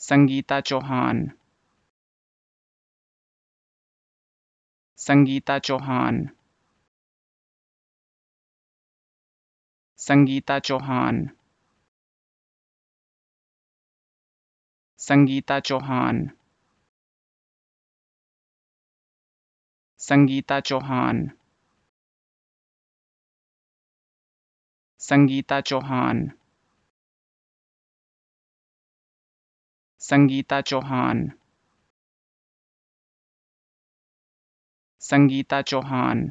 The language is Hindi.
संगीता चौहान संगीता चौहान संगीता चौहान संगीता चौहान संगीता चौहान संगीता चौहान संगीता चौहान संगीता चौहान